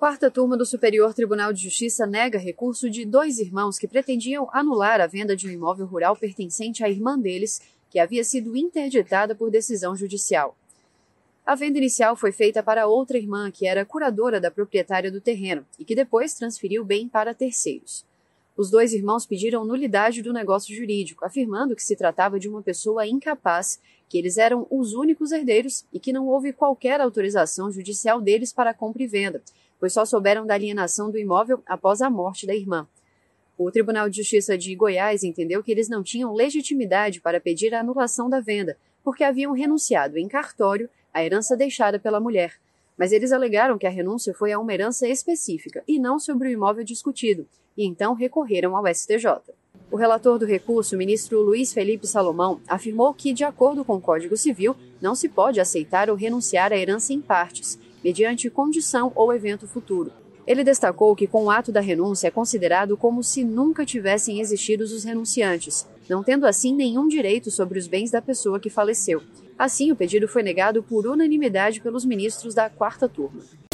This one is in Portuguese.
Quarta turma do Superior Tribunal de Justiça nega recurso de dois irmãos que pretendiam anular a venda de um imóvel rural pertencente à irmã deles, que havia sido interditada por decisão judicial. A venda inicial foi feita para outra irmã, que era curadora da proprietária do terreno e que depois transferiu o bem para terceiros. Os dois irmãos pediram nulidade do negócio jurídico, afirmando que se tratava de uma pessoa incapaz, que eles eram os únicos herdeiros e que não houve qualquer autorização judicial deles para compra e venda, pois só souberam da alienação do imóvel após a morte da irmã. O Tribunal de Justiça de Goiás entendeu que eles não tinham legitimidade para pedir a anulação da venda, porque haviam renunciado em cartório à herança deixada pela mulher. Mas eles alegaram que a renúncia foi a uma herança específica e não sobre o imóvel discutido, e então recorreram ao STJ. O relator do recurso, ministro Luiz Felipe Salomão, afirmou que, de acordo com o Código Civil, não se pode aceitar ou renunciar à herança em partes, mediante condição ou evento futuro. Ele destacou que com o ato da renúncia é considerado como se nunca tivessem existido os renunciantes, não tendo assim nenhum direito sobre os bens da pessoa que faleceu. Assim, o pedido foi negado por unanimidade pelos ministros da quarta turma.